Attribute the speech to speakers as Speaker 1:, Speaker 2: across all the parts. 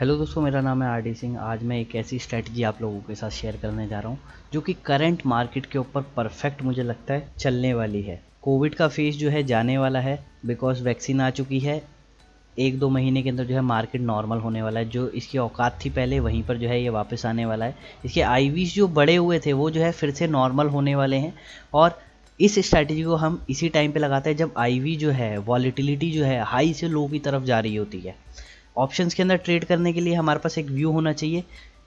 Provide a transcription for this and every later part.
Speaker 1: hello दोस्तों मेरा नाम है आर डी सिंह आज मैं एक ऐसी स्ट्रैटेजी आप लोगों के साथ शेयर करने जा रहा हूँ जो कि करंट मार्केट के ऊपर परफेक्ट मुझे लगता है चलने वाली है कोविड का फेस जो है जाने वाला है बिकॉज वैक्सीन आ चुकी है एक दो महीने के अंदर जो है मार्केट नॉर्मल होने वाला है जो इसकी औकात थी पहले वहीं पर जो है ये वापस आने वाला है इसके आई जो बड़े हुए थे वो जो है फिर से नॉर्मल होने वाले हैं और इस स्ट्रैटेजी को हम इसी टाइम पे लगाते हैं जब आई जो है वॉलीटिलिटी जो है हाई से लो की तरफ जा रही होती है ऑप्शंस के अंदर ट्रेड करने के लिए हमारे पास एक व्यू होना चाहिए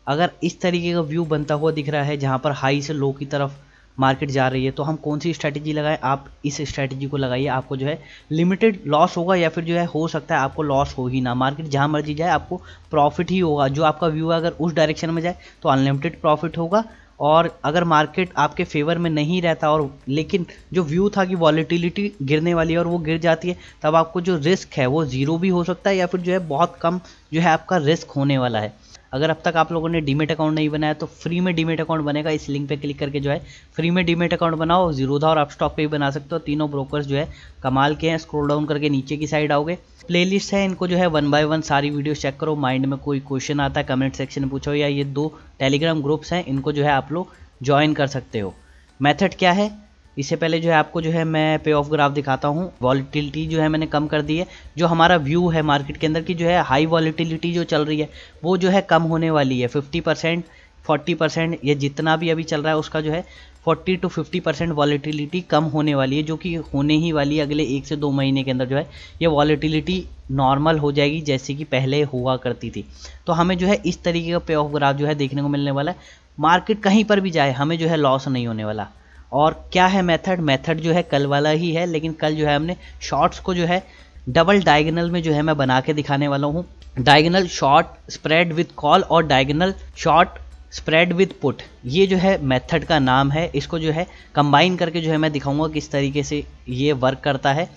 Speaker 1: अगर इस तरीके का व्यू बनता हुआ दिख रहा है जहाँ पर हाई से लो की तरफ मार्केट जा रही है तो हम कौन सी स्ट्रैटेजी लगाएं आप इस स्ट्रैटेजी को लगाइए आपको जो है लिमिटेड लॉस होगा या फिर जो है हो सकता है आपको लॉस हो ही ना मार्केट जहाँ मर्जी जाए आपको प्रॉफिट ही होगा जो आपका व्यू है अगर उस डायरेक्शन में जाए तो अनलिमिटेड प्रॉफिट होगा और अगर मार्केट आपके फेवर में नहीं रहता और लेकिन जो व्यू था कि वॉलीटिलिटी गिरने वाली है और वो गिर जाती है तब आपको जो रिस्क है वो ज़ीरो भी हो सकता है या फिर जो है बहुत कम जो है आपका रिस्क होने वाला है अगर अब तक आप लोगों ने डीमेट अकाउंट नहीं बनाया तो फ्री में डीमेट अकाउंट बनेगा इस लिंक पे क्लिक करके जो है फ्री में डीमेट अकाउंट बनाओ जीरोधा और अपस्टॉक पे भी बना सकते हो तीनों ब्रोकर्स जो है कमाल के हैं स्क्रोल डाउन करके नीचे की साइड आओगे प्लेलिस्ट है इनको जो है वन बाय वन सारी वीडियो चेक करो माइंड में कोई क्वेश्चन आता है कमेंट सेक्शन में पूछो या ये दो टेलीग्राम ग्रुप्स हैं इनको जो है आप लोग ज्वाइन कर सकते हो मैथड क्या है इससे पहले जो है आपको जो है मैं पे ऑफ ग्राफ दिखाता हूँ वॉलीटिलिटी जो है मैंने कम कर दी है जो हमारा व्यू है मार्केट के अंदर की जो है हाई वॉलीटिलिटी जो चल रही है वो जो है कम होने वाली है फिफ्टी परसेंट फोर्टी परसेंट या जितना भी अभी चल रहा है उसका जो है forty to fifty percent volatility कम होने वाली है जो कि होने ही वाली है अगले एक से दो महीने के अंदर जो है ये वॉलीटिलिटी नॉर्मल हो जाएगी जैसे कि पहले हुआ करती थी तो हमें जो है इस तरीके का पे ऑफ ग्राफ जो है देखने को मिलने वाला है मार्केट कहीं पर भी जाए हमें जो है लॉस नहीं होने वाला और क्या है मेथड मेथड जो है कल वाला ही है लेकिन कल जो है हमने शॉर्ट्स को जो है डबल डायगनल में जो है मैं बना के दिखाने वाला हूँ diagonal short spread with call और diagonal short spread with put ये जो है मेथड का नाम है इसको जो है कंबाइन करके जो है मैं दिखाऊंगा किस तरीके से ये वर्क करता है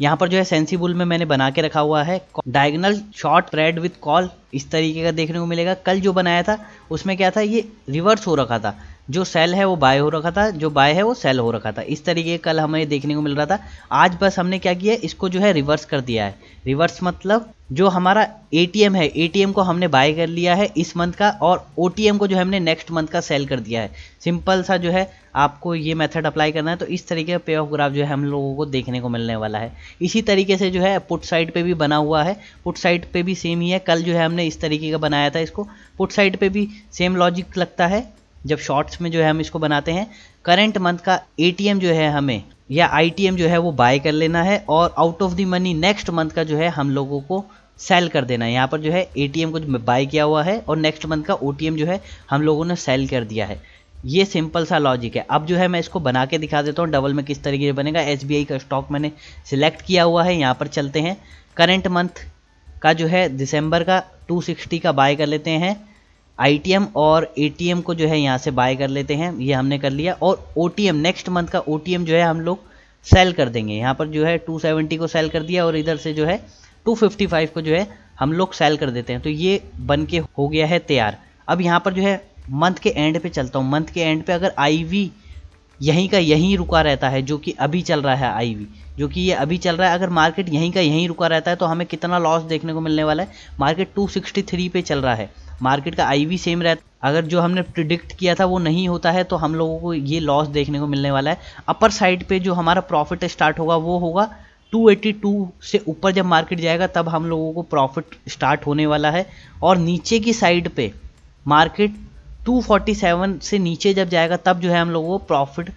Speaker 1: यहाँ पर जो है सेंसिबुल में मैंने बना के रखा हुआ है diagonal short spread with call इस तरीके का देखने को मिलेगा कल जो बनाया था उसमें क्या था ये रिवर्स हो रखा था जो सेल है वो बाय हो रखा था जो बाय है वो सेल हो रखा था इस तरीके कल हमें देखने को मिल रहा था आज बस हमने क्या किया इसको जो है रिवर्स कर दिया है रिवर्स मतलब जो हमारा एटीएम है एटीएम को हमने बाय कर लिया है इस मंथ का और ओटीएम को जो है हमने नेक्स्ट मंथ का सेल कर दिया है सिंपल सा जो है आपको ये मेथड अप्लाई करना है तो इस तरीके का पे ऑफ ग्राफ जो है हम लोगों को देखने को मिलने वाला है इसी तरीके से जो है पुट साइड पे भी बना हुआ है पुट साइड पे भी सेम ही है कल जो है हमने इस तरीके का बनाया था इसको पुट साइड पे भी सेम लॉजिक लगता है जब शॉर्ट्स में जो है हम इसको बनाते हैं करंट मंथ का एटीएम जो है हमें या आईटीएम जो है वो बाय कर लेना है और out of the money next month का जो है हम लोगों को सेल कर देना है यहाँ पर जो है ए को बाय किया हुआ है और नेक्स्ट मंथ का ओ जो है हम लोगों ने सेल कर दिया है ये सिंपल सा लॉजिक है अब जो है मैं इसको बना के दिखा देता हूँ डबल में किस तरीके से बनेगा एस का स्टॉक मैंने सिलेक्ट किया हुआ है यहाँ पर चलते हैं करंट मंथ का जो है दिसंबर का 260 का बाय कर लेते हैं आई और ए को जो है यहाँ से बाय कर लेते हैं ये हमने कर लिया और ओ नेक्स्ट मंथ का ओ जो है हम लोग सेल कर देंगे यहाँ पर जो है 270 को सेल कर दिया और इधर से जो है 255 को जो है हम लोग सेल कर देते हैं तो ये बन के हो गया है तैयार अब यहाँ पर जो है मंथ के एंड पे चलता हूँ मंथ के एंड पे अगर आई यहीं का यहीं रुका रहता है जो कि अभी चल रहा है आई जो कि ये अभी चल रहा है अगर मार्केट यहीं का यहीं रुका रहता है तो हमें कितना लॉस देखने को मिलने वाला है मार्केट 263 पे चल रहा है मार्केट का आई सेम रहता अगर जो हमने प्रिडिक्ट किया था वो नहीं होता है तो हम लोगों को ये लॉस देखने को मिलने वाला है अपर साइड पे जो हमारा प्रॉफिट स्टार्ट होगा वो होगा 282 से ऊपर जब मार्केट जाएगा तब हम लोगों को प्रॉफिट स्टार्ट होने वाला है और नीचे की साइड पे मार्केट 247 से नीचे जब जाएगा तब जो है हम लोगों को प्रॉफिट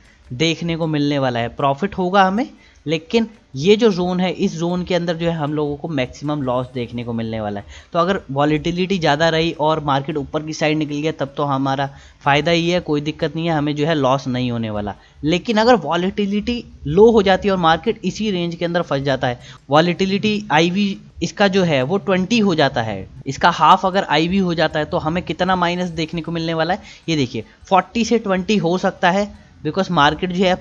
Speaker 1: देखने को मिलने वाला है प्रॉफिट होगा हमें लेकिन ये जो जोन है इस जोन के अंदर जो है हम लोगों को मैक्सिमम लॉस देखने को मिलने वाला है तो अगर वॉलीटिलिटी ज़्यादा रही और मार्केट ऊपर की साइड निकल गया तब तो हमारा फ़ायदा ही है कोई दिक्कत नहीं है हमें जो है लॉस नहीं होने वाला लेकिन अगर वॉलीटिलिटी लो हो जाती है और मार्केट इसी रेंज के अंदर फंस जाता है वॉलीटिलिटी आई इसका जो है वो ट्वेंटी हो जाता है इसका हाफ अगर आई हो जाता है तो हमें कितना माइनस देखने को मिलने वाला है ये देखिए फोर्टी से ट्वेंटी हो सकता है बिकॉज मार्केट जो है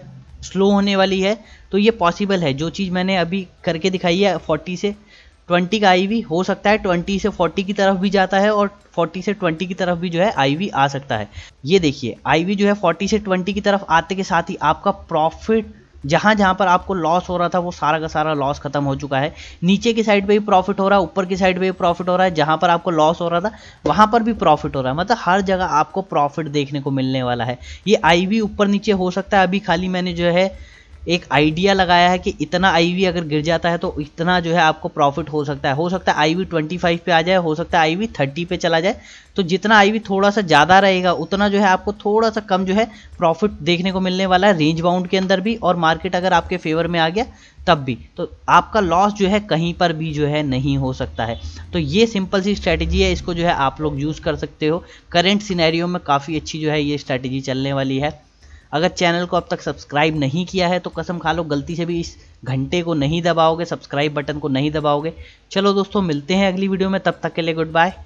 Speaker 1: स्लो होने वाली है तो ये पॉसिबल है जो चीज़ मैंने अभी करके दिखाई है फोर्टी से ट्वेंटी का आई हो सकता है ट्वेंटी से फोर्टी की तरफ भी जाता है और फोर्टी से ट्वेंटी की तरफ भी जो है आई आ सकता है ये देखिए आई जो है फोर्टी से ट्वेंटी की तरफ आते के साथ ही आपका प्रॉफिट जहाँ जहाँ पर आपको लॉस हो रहा था वो सारा का सारा लॉस खत्म हो चुका है नीचे की साइड पे भी प्रॉफिट हो रहा है ऊपर की साइड पे भी प्रॉफिट हो रहा है जहाँ पर आपको लॉस हो रहा था वहाँ पर भी प्रॉफिट हो रहा है मतलब हर जगह आपको प्रॉफिट देखने को मिलने वाला है ये आई ऊपर नीचे हो सकता है अभी खाली मैंने जो है एक आइडिया लगाया है कि इतना आईवी अगर गिर जाता है तो इतना जो है आपको प्रॉफिट हो सकता है हो सकता है आईवी 25 पे आ जाए हो सकता है आईवी 30 पे चला जाए तो जितना आईवी थोड़ा सा ज़्यादा रहेगा उतना जो है आपको थोड़ा सा कम जो है प्रॉफिट देखने को मिलने वाला है रेंज बाउंड के अंदर भी और मार्केट अगर आपके फेवर में आ गया तब भी तो आपका लॉस जो है कहीं पर भी जो है नहीं हो सकता है तो ये सिंपल सी स्ट्रैटेजी है इसको जो है आप लोग यूज़ कर सकते हो करेंट सिनेरियो में काफ़ी अच्छी जो है ये स्ट्रैटेजी चलने वाली है अगर चैनल को अब तक सब्सक्राइब नहीं किया है तो कसम खा लो गलती से भी इस घंटे को नहीं दबाओगे सब्सक्राइब बटन को नहीं दबाओगे चलो दोस्तों मिलते हैं अगली वीडियो में तब तक के लिए गुड बाय